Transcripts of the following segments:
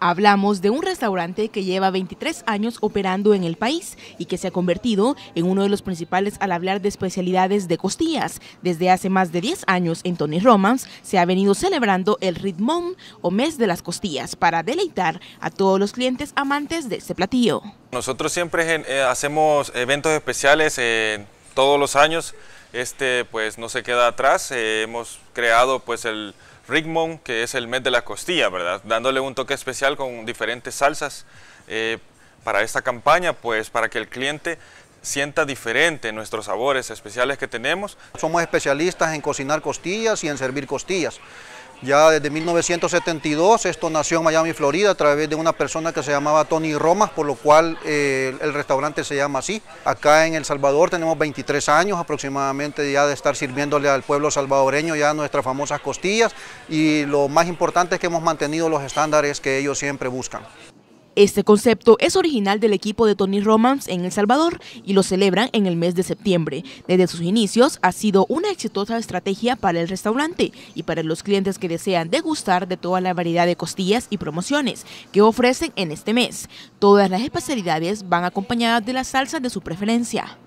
Hablamos de un restaurante que lleva 23 años operando en el país y que se ha convertido en uno de los principales al hablar de especialidades de costillas. Desde hace más de 10 años en Tony Romans se ha venido celebrando el Ritmón o Mes de las Costillas para deleitar a todos los clientes amantes de este platillo. Nosotros siempre eh, hacemos eventos especiales eh, todos los años. Este pues no se queda atrás. Eh, hemos creado pues el Rigmon, que es el mes de la costilla, ¿verdad? Dándole un toque especial con diferentes salsas eh, para esta campaña, pues para que el cliente sienta diferente nuestros sabores especiales que tenemos. Somos especialistas en cocinar costillas y en servir costillas. Ya desde 1972 esto nació en Miami, Florida, a través de una persona que se llamaba Tony Romas, por lo cual eh, el restaurante se llama así. Acá en El Salvador tenemos 23 años aproximadamente ya de estar sirviéndole al pueblo salvadoreño ya nuestras famosas costillas y lo más importante es que hemos mantenido los estándares que ellos siempre buscan. Este concepto es original del equipo de Tony Romans en El Salvador y lo celebran en el mes de septiembre. Desde sus inicios ha sido una exitosa estrategia para el restaurante y para los clientes que desean degustar de toda la variedad de costillas y promociones que ofrecen en este mes. Todas las especialidades van acompañadas de la salsa de su preferencia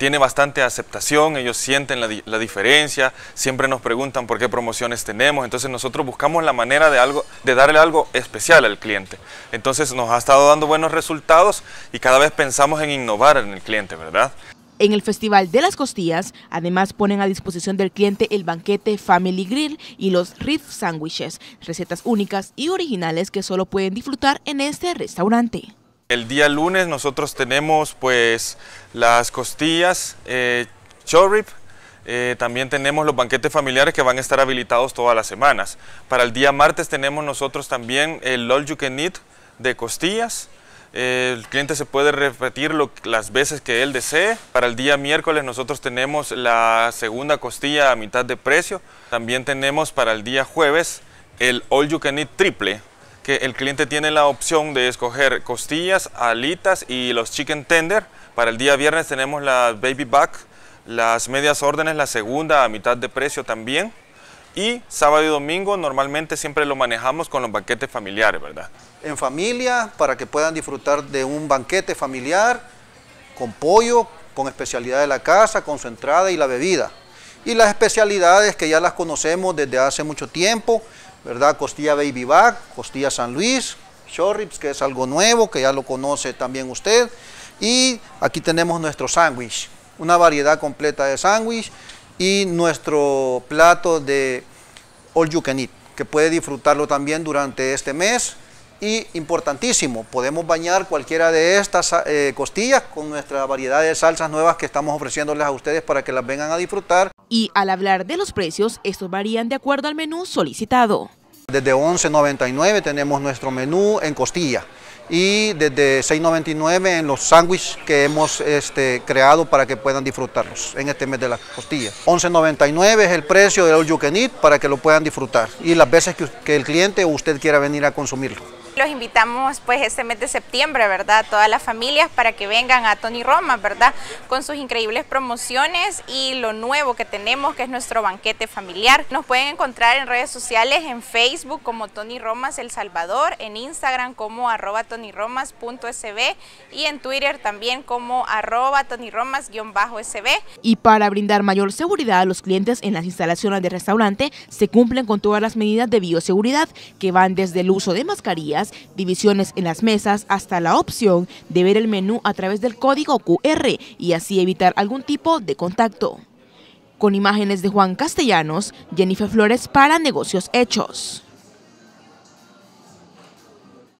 tiene bastante aceptación, ellos sienten la, diferencia, siempre nos preguntan por qué promociones tenemos, entonces nosotros buscamos la manera de, algo, de darle algo especial al cliente. Entonces nos ha estado dando buenos resultados y cada vez pensamos en innovar en el cliente, ¿verdad? En el Festival de las Costillas, además ponen a disposición del cliente el banquete Family Grill y los Reef Sandwiches, recetas únicas y originales que solo pueden disfrutar en este restaurante. El día lunes nosotros tenemos pues las costillas, eh, chorrip, eh, también tenemos los banquetes familiares que van a estar habilitados todas las semanas. Para el día martes tenemos nosotros también el All You Can Eat de costillas. Eh, el cliente se puede repetir lo, las veces que él desee. Para el día miércoles nosotros tenemos la segunda costilla a mitad de precio. También tenemos para el día jueves el All You Can Eat triple que el cliente tiene la opción de escoger costillas, alitas y los chicken tender. Para el día viernes tenemos la baby back, las medias órdenes, la segunda a mitad de precio también. Y sábado y domingo normalmente siempre lo manejamos con los banquetes familiares, ¿verdad? En familia, para que puedan disfrutar de un banquete familiar con pollo, con especialidad de la casa, con su entrada y la bebida. Y las especialidades que ya las conocemos desde hace mucho tiempo, ¿verdad? Costilla Baby Back, costilla San Luis, Ribs que es algo nuevo, que ya lo conoce también usted. Y aquí tenemos nuestro sándwich, una variedad completa de sándwich y nuestro plato de all you can eat, que puede disfrutarlo también durante este mes. Y importantísimo, podemos bañar cualquiera de estas eh, costillas con nuestra variedad de salsas nuevas que estamos ofreciéndoles a ustedes para que las vengan a disfrutar. Y al hablar de los precios, estos varían de acuerdo al menú solicitado. Desde 11.99 tenemos nuestro menú en costilla y desde 6.99 en los sándwiches que hemos este, creado para que puedan disfrutarlos en este mes de las costillas. 11.99 es el precio de All You Can Eat para que lo puedan disfrutar y las veces que, que el cliente o usted quiera venir a consumirlo los invitamos pues este mes de septiembre, ¿verdad? Todas las familias para que vengan a Tony Roma, ¿verdad? Con sus increíbles promociones y lo nuevo que tenemos, que es nuestro banquete familiar. Nos pueden encontrar en redes sociales, en Facebook como Tony Romas El Salvador, en Instagram como arroba tonyromas.sb y en Twitter también como arroba tonyromas-sb. Y para brindar mayor seguridad a los clientes en las instalaciones de restaurante, se cumplen con todas las medidas de bioseguridad que van desde el uso de mascarillas, divisiones en las mesas, hasta la opción de ver el menú a través del código QR y así evitar algún tipo de contacto. Con imágenes de Juan Castellanos, Jennifer Flores para Negocios Hechos.